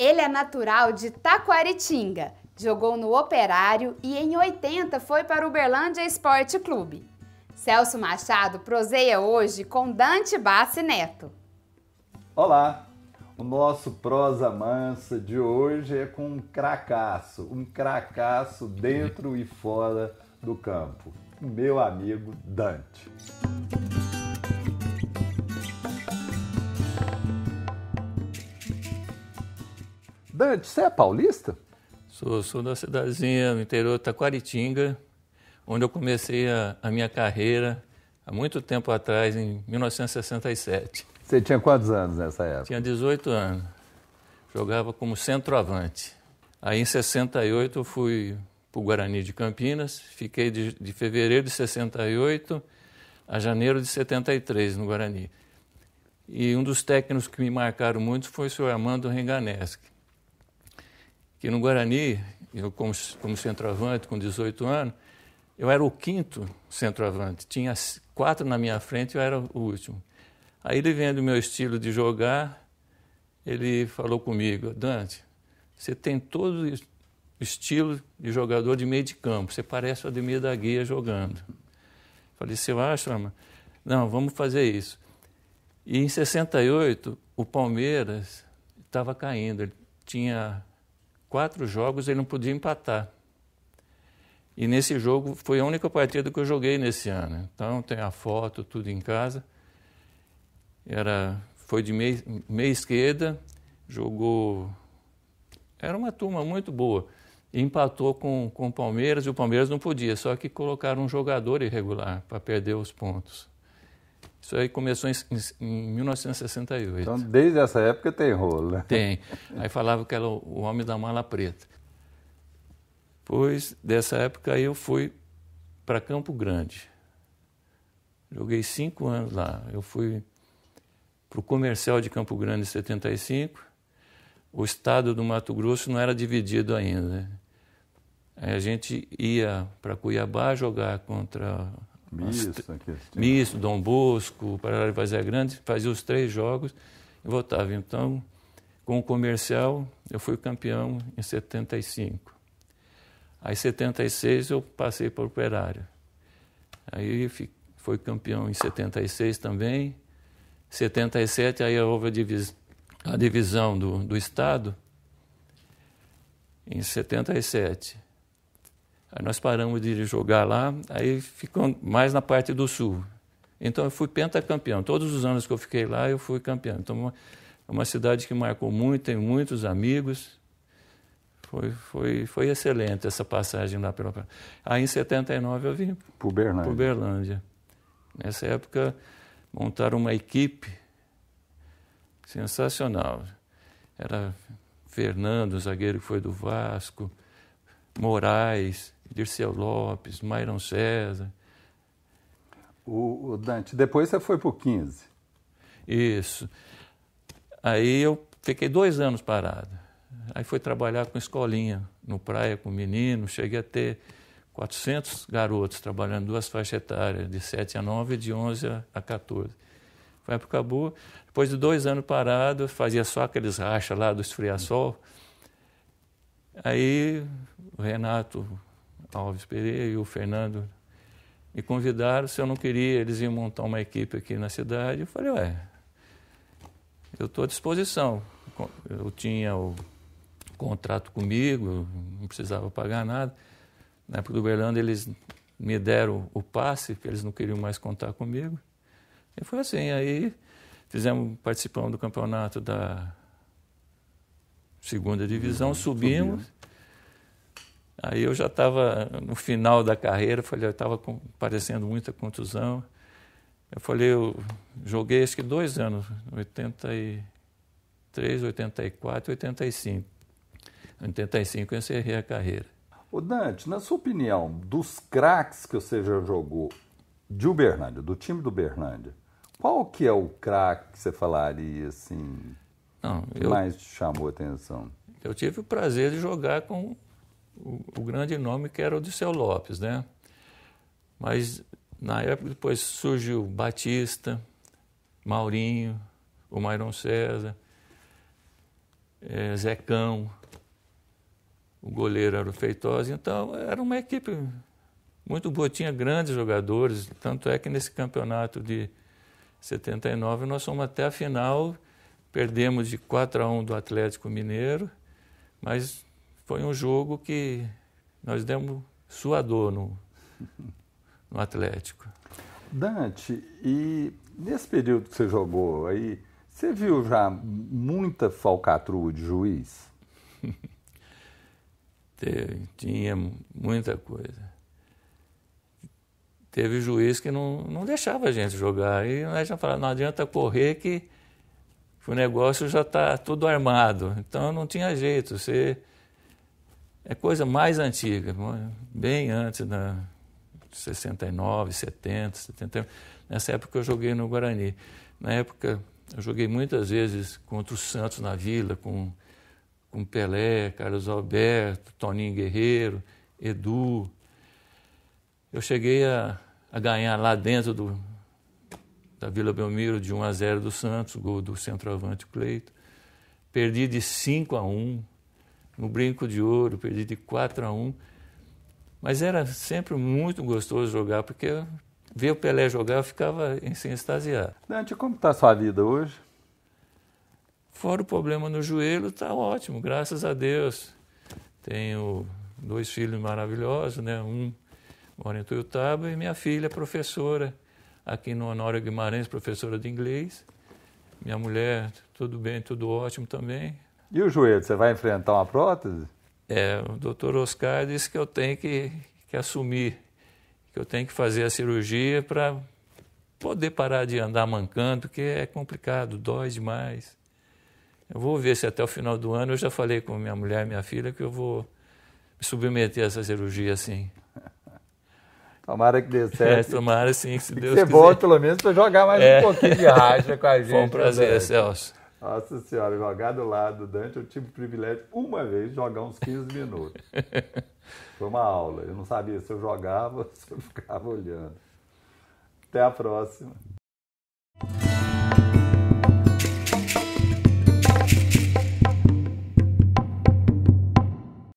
Ele é natural de Taquaritinga, jogou no Operário e em 80 foi para o Uberlândia Esporte Clube. Celso Machado proseia hoje com Dante Bassi Neto. Olá! O nosso prosa mansa de hoje é com um cracaço, um cracaço dentro e fora do campo. Meu amigo Dante. Dante, você é paulista? Sou, sou da cidadezinha no interior de Taquaritinga, onde eu comecei a, a minha carreira há muito tempo atrás, em 1967. Você tinha quantos anos nessa época? Tinha 18 anos. Jogava como centroavante. Aí em 68 eu fui para o Guarani de Campinas, fiquei de, de, fevereiro de 68 a janeiro de 73 no Guarani. E um dos técnicos que me marcaram muito foi o senhor Armando Renganeschi que no Guarani, eu como, como centroavante com 18 anos, eu era o quinto centroavante. Tinha quatro na minha frente, e eu era o último. Aí ele vendo o meu estilo de jogar, ele falou comigo, Dante, você tem todo o estilo de jogador de meio de campo, você parece o Ademir da Guia jogando. Falei, você acha? Não, vamos fazer isso. E em 68, o Palmeiras estava caindo, ele tinha quatro jogos ele não podia empatar. E nesse jogo foi a única partida que eu joguei nesse ano. Então tem a foto, tudo em casa. Era, foi de meia, esquerda, jogou. Era uma turma muito boa. E empatou com, com o Palmeiras e o Palmeiras não podia, só que colocaram um jogador irregular para perder os pontos. Isso aí começou em, em, 1968. Então, desde essa época tem rolo, né? Tem. Aí falava que era o homem da mala preta. Pois dessa época eu fui para Campo Grande. Joguei cinco anos lá. Eu fui para o comercial de Campo Grande em 75. O estado do Mato Grosso não era dividido ainda. Né? Aí a gente ia para Cuiabá jogar contra Misto, Misto Dom Bosco, e Vazia é Grande, fazia os três jogos e votava. Então, com o comercial, eu fui campeão em 75. Aí, em 76, eu passei para o operário. Aí, foi campeão em 76 também. 77, aí houve a, divis a divisão do, do Estado em 77. Aí nós paramos de jogar lá, aí ficou mais na parte do sul. Então eu fui pentacampeão. Todos os anos que eu fiquei lá, eu fui campeão. Então é uma cidade que marcou muito, tem muitos amigos. Foi, foi, foi excelente essa passagem lá pela. Aí em 79 eu vim para Uberlândia. Nessa época montaram uma equipe sensacional. Era Fernando, zagueiro que foi do Vasco, Moraes, Dirceu Lopes, Mairon César. O, o Dante, depois você foi para o 15. Isso. Aí eu fiquei dois anos parado. Aí fui trabalhar com escolinha, no praia, com menino. Cheguei a ter 400 garotos trabalhando duas faixas etárias, de 7 a 9 e de 11 a 14. Foi para Cabu. Depois de dois anos parado, fazia só aqueles rachas lá do sol. Aí o Renato Alves Pereira e o Fernando me convidaram se eu não queria, eles iam montar uma equipe aqui na cidade. Eu falei, ué, eu estou à disposição. Eu tinha o contrato comigo, não precisava pagar nada. Na época do Berlândia, eles me deram o passe, porque eles não queriam mais contar comigo. E foi assim, aí fizemos, participamos do campeonato da segunda divisão, uhum, subimos. subimos. Aí eu já estava no final da carreira, falei, eu estava parecendo muita contusão. Eu falei, eu joguei acho que dois anos, 83, 84, 85. Em 85 eu encerrei a carreira. O Dante, na sua opinião, dos craques que você já jogou de Uberlândia, do time do Uberlândia, qual que é o craque que você falaria assim Não, que eu, mais te chamou a atenção? Eu tive o prazer de jogar com o, grande nome que era o de seu Lopes, né? Mas na época depois surgiu Batista, Maurinho, o Mairon César, é, Zecão, o goleiro era o Feitosa, então era uma equipe muito boa, tinha grandes jogadores, tanto é que nesse campeonato de 79 nós fomos até a final, perdemos de 4 a 1 do Atlético Mineiro, mas foi um jogo que nós demos suador no, no Atlético. Dante, e nesse período que você jogou aí, você viu já muita falcatrua de juiz? Teve, tinha muita coisa. Teve juiz que não, não deixava a gente jogar. E nós já falava, não adianta correr que o negócio já está tudo armado. Então não tinha jeito. Você é coisa mais antiga, bem antes da 69, 70, 71. Nessa época eu joguei no Guarani. Na época eu joguei muitas vezes contra o Santos na Vila, com, com Pelé, Carlos Alberto, Toninho Guerreiro, Edu. Eu cheguei a, a ganhar lá dentro do, da Vila Belmiro de 1 a 0 do Santos, gol do centroavante Cleito. Perdi de 5 a 1 no brinco de ouro, perdi de 4 a 1. Mas era sempre muito gostoso jogar, porque ver o Pelé jogar eu ficava assim, extasiar. Dante, como está a sua vida hoje? Fora o problema no joelho, está ótimo, graças a Deus. Tenho dois filhos maravilhosos, né? Um mora em Tuiutaba e minha filha é professora aqui no Honório Guimarães, professora de inglês. Minha mulher, tudo bem, tudo ótimo também. E o joelho, você vai enfrentar uma prótese? É, o doutor Oscar disse que eu tenho que, que assumir, que eu tenho que fazer a cirurgia para poder parar de andar mancando, que é complicado, dói demais. Eu vou ver se até o final do ano eu já falei com minha mulher e minha filha que eu vou me submeter a essa cirurgia assim. Tomara que dê certo. É, tomara sim, se Deus quiser. Ser bom, pelo menos, para jogar mais é. um pouquinho de racha com a gente. Foi um né, prazer, Celso. Nossa senhora, jogar do lado do Dante, eu tive o privilégio, uma vez, jogar uns 15 minutos. Foi uma aula. Eu não sabia se eu jogava ou se eu ficava olhando. Até a próxima.